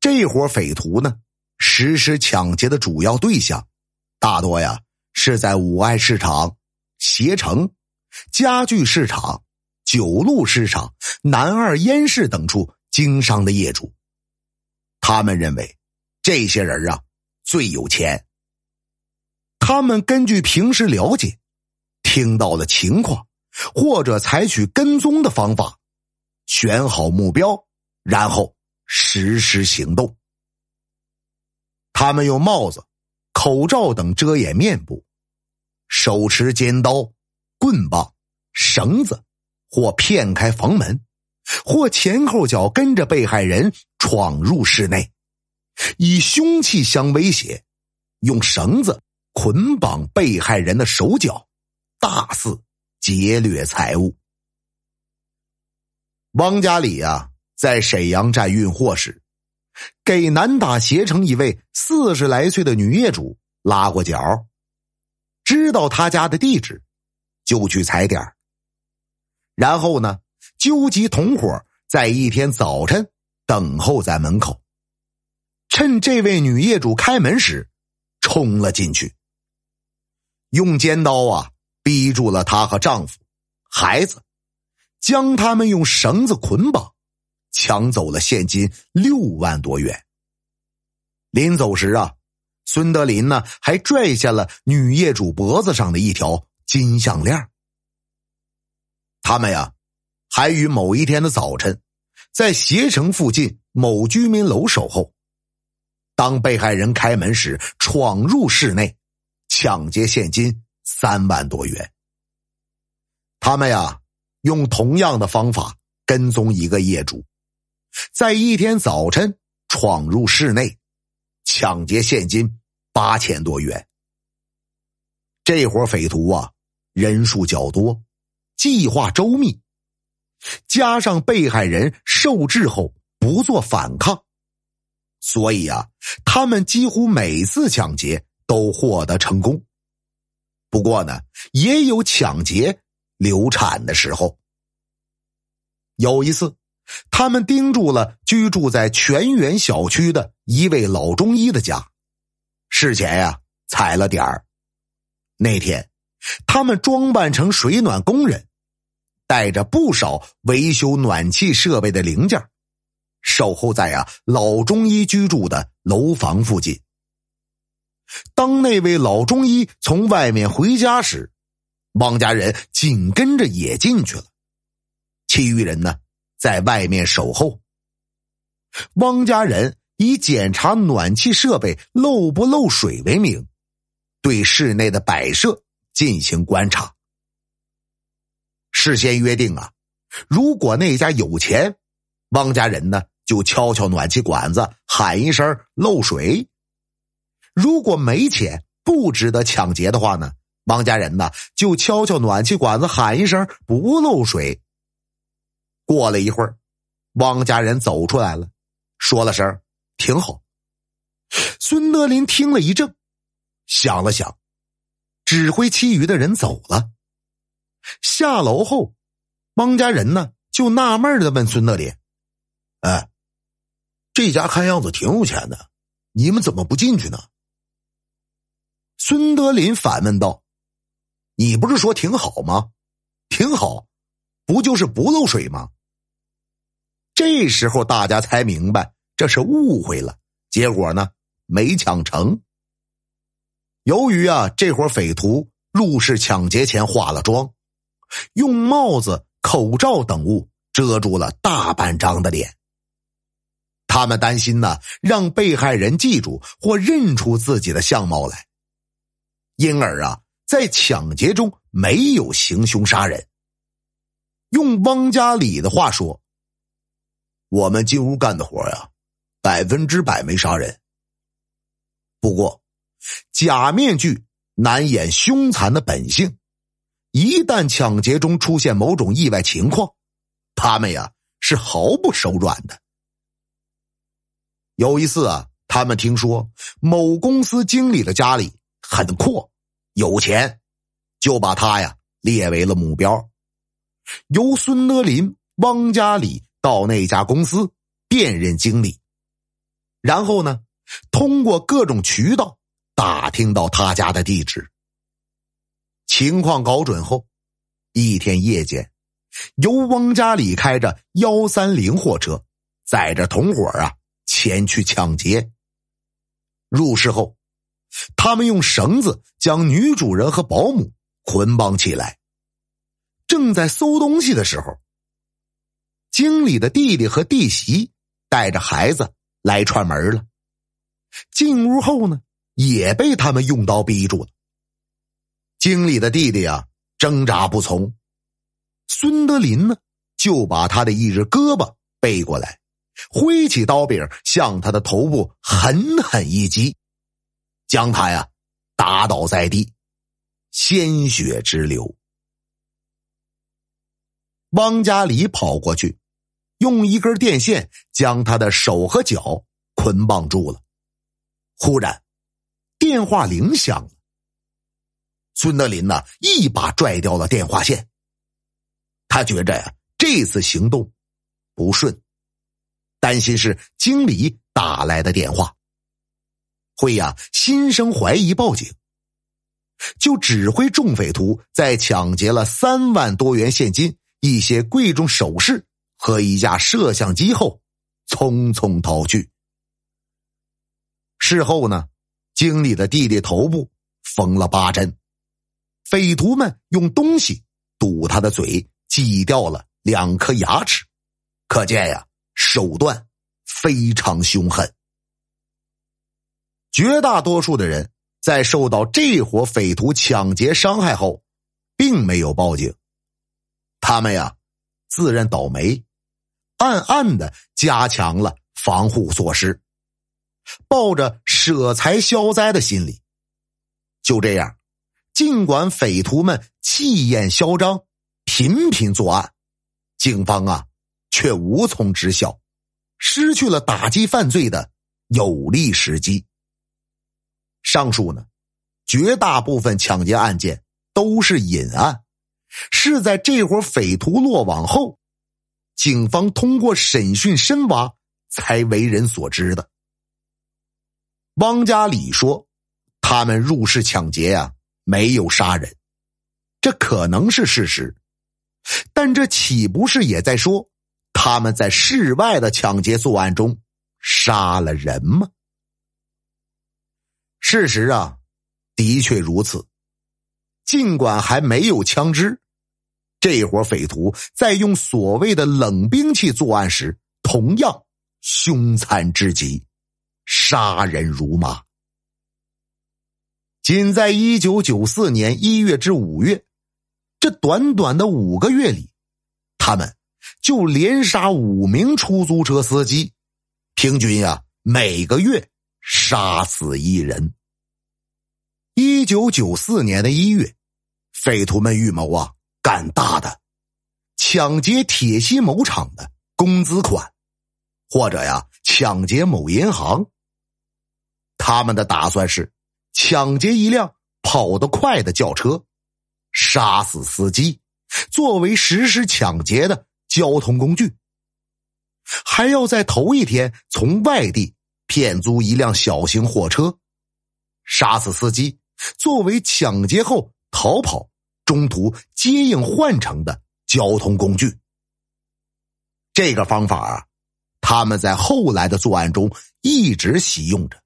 这伙匪徒呢，实施抢劫的主要对象，大多呀是在五爱市场、携程、家具市场、九路市场、南二烟市等处经商的业主。他们认为，这些人啊最有钱。他们根据平时了解、听到的情况，或者采取跟踪的方法，选好目标，然后。实施行动，他们用帽子、口罩等遮掩面部，手持尖刀、棍棒、绳子，或骗开房门，或前后脚跟着被害人闯入室内，以凶器相威胁，用绳子捆绑被害人的手脚，大肆劫掠财物。汪家里呀。在沈阳站运货时，给南大携程一位四十来岁的女业主拉过脚，知道她家的地址，就去踩点。然后呢，纠集同伙在一天早晨等候在门口，趁这位女业主开门时，冲了进去，用尖刀啊逼住了她和丈夫、孩子，将他们用绳子捆绑。抢走了现金六万多元。临走时啊，孙德林呢还拽下了女业主脖子上的一条金项链。他们呀，还于某一天的早晨，在携程附近某居民楼守候。当被害人开门时，闯入室内，抢劫现金三万多元。他们呀，用同样的方法跟踪一个业主。在一天早晨，闯入室内，抢劫现金八千多元。这伙匪徒啊，人数较多，计划周密，加上被害人受制后不做反抗，所以啊，他们几乎每次抢劫都获得成功。不过呢，也有抢劫流产的时候。有一次。他们盯住了居住在泉源小区的一位老中医的家，事前呀踩了点儿。那天，他们装扮成水暖工人，带着不少维修暖气设备的零件，守候在啊老中医居住的楼房附近。当那位老中医从外面回家时，汪家人紧跟着也进去了，其余人呢？在外面守候，汪家人以检查暖气设备漏不漏水为名，对室内的摆设进行观察。事先约定啊，如果那家有钱，汪家人呢就敲敲暖气管子，喊一声漏水；如果没钱，不值得抢劫的话呢，汪家人呢就敲敲暖气管子，喊一声不漏水。过了一会儿，汪家人走出来了，说了声“挺好”。孙德林听了一怔，想了想，指挥其余的人走了。下楼后，汪家人呢就纳闷的问孙德林：“哎，这家看样子挺有钱的，你们怎么不进去呢？”孙德林反问道：“你不是说挺好吗？挺好，不就是不漏水吗？”这时候大家才明白，这是误会了。结果呢，没抢成。由于啊，这伙匪徒入室抢劫前化了妆，用帽子、口罩等物遮住了大半张的脸。他们担心呢，让被害人记住或认出自己的相貌来，因而啊，在抢劫中没有行凶杀人。用汪家里的话说。我们进屋干的活呀，百分之百没杀人。不过，假面具难掩凶残的本性，一旦抢劫中出现某种意外情况，他们呀是毫不手软的。有一次啊，他们听说某公司经理的家里很阔，有钱，就把他呀列为了目标，由孙德林、汪家里。到那家公司辨认经理，然后呢，通过各种渠道打听到他家的地址。情况搞准后，一天夜间，由汪家里开着幺三零货车，载着同伙啊前去抢劫。入室后，他们用绳子将女主人和保姆捆绑起来。正在搜东西的时候。经理的弟弟和弟媳带着孩子来串门了，进屋后呢，也被他们用刀逼住了。经理的弟弟啊，挣扎不从，孙德林呢，就把他的一只胳膊背过来，挥起刀柄向他的头部狠狠一击，将他呀打倒在地，鲜血直流。汪家里跑过去。用一根电线将他的手和脚捆绑住了。忽然，电话铃响了。孙德林呢，一把拽掉了电话线。他觉着呀，这次行动不顺，担心是经理打来的电话，会呀心生怀疑报警。就指挥众匪徒在抢劫了三万多元现金、一些贵重首饰。和一架摄像机后，匆匆逃去。事后呢，经理的弟弟头部缝了八针，匪徒们用东西堵他的嘴，挤掉了两颗牙齿。可见呀，手段非常凶狠。绝大多数的人在受到这伙匪徒抢劫伤害后，并没有报警，他们呀，自认倒霉。暗暗的加强了防护措施，抱着舍财消灾的心理，就这样，尽管匪徒们气焰嚣张，频频作案，警方啊却无从知晓，失去了打击犯罪的有利时机。上述呢，绝大部分抢劫案件都是隐案，是在这伙匪徒落网后。警方通过审讯深挖，才为人所知的。汪家里说：“他们入室抢劫呀，没有杀人，这可能是事实。但这岂不是也在说他们在室外的抢劫作案中杀了人吗？”事实啊，的确如此。尽管还没有枪支。这伙匪徒在用所谓的冷兵器作案时，同样凶残至极，杀人如麻。仅在一九九四年一月至五月，这短短的五个月里，他们就连杀五名出租车司机，平均呀每个月杀死一人。一九九四年的一月，匪徒们预谋啊。干大的，抢劫铁西某厂的工资款，或者呀，抢劫某银行。他们的打算是，抢劫一辆跑得快的轿车，杀死司机作为实施抢劫的交通工具，还要在头一天从外地骗租一辆小型货车，杀死司机作为抢劫后逃跑。中途接应换乘的交通工具，这个方法啊，他们在后来的作案中一直习用着。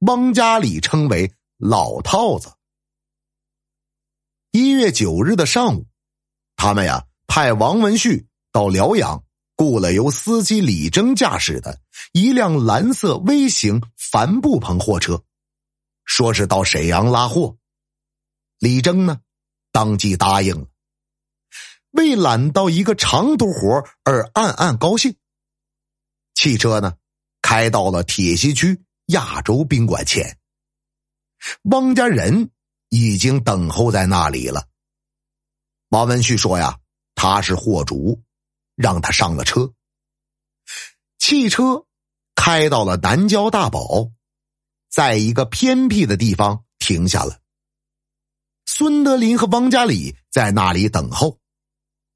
汪家里称为老套子。一月九日的上午，他们呀派王文旭到辽阳，雇了由司机李征驾驶的一辆蓝色微型帆布篷货车，说是到沈阳拉货。李征呢。当即答应了，为揽到一个长途活而暗暗高兴。汽车呢，开到了铁西区亚洲宾馆前，汪家人已经等候在那里了。王文旭说：“呀，他是货主，让他上了车。汽车开到了南郊大堡，在一个偏僻的地方停下了。”孙德林和王家里在那里等候，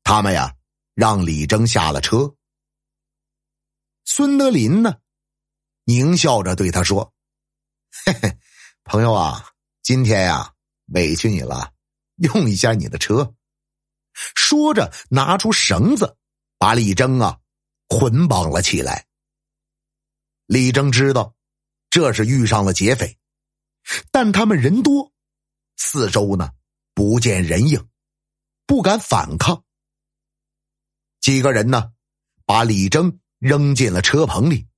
他们呀让李征下了车。孙德林呢，狞笑着对他说：“嘿嘿，朋友啊，今天呀委屈你了，用一下你的车。”说着拿出绳子，把李征啊捆绑了起来。李征知道这是遇上了劫匪，但他们人多。四周呢，不见人影，不敢反抗。几个人呢，把李征扔进了车棚里，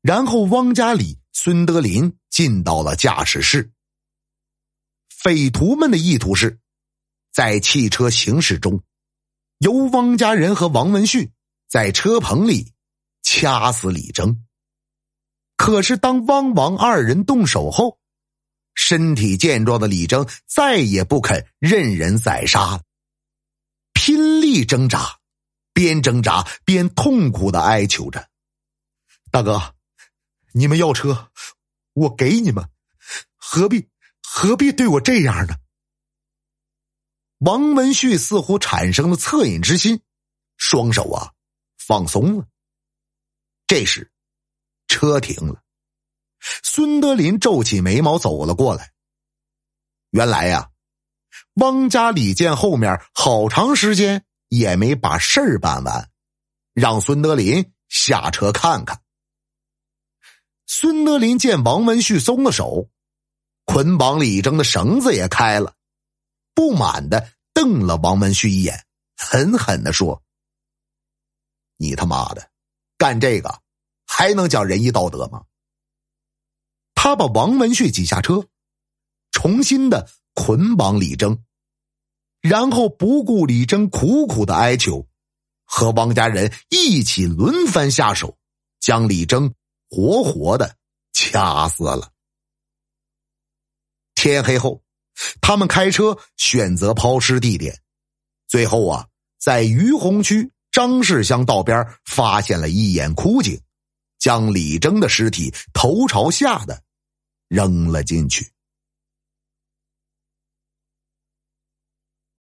然后汪家里孙德林进到了驾驶室。匪徒们的意图是，在汽车行驶中，由汪家人和王文旭在车棚里掐死李征。可是，当汪王二人动手后，身体健壮的李征再也不肯任人宰杀了，拼力挣扎，边挣扎边痛苦的哀求着：“大哥，你们要车，我给你们，何必何必对我这样呢？”王文旭似乎产生了恻隐之心，双手啊放松了。这时，车停了。孙德林皱起眉毛走了过来。原来呀，汪家李健后面好长时间也没把事儿办完，让孙德林下车看看。孙德林见王文旭松了手，捆绑李征的绳子也开了，不满的瞪了王文旭一眼，狠狠的说：“你他妈的，干这个还能讲仁义道德吗？”他把王文旭挤下车，重新的捆绑李征，然后不顾李征苦苦的哀求，和王家人一起轮番下手，将李征活活的掐死了。天黑后，他们开车选择抛尸地点，最后啊，在于洪区张氏乡道边发现了一眼枯井，将李征的尸体头朝下的。扔了进去。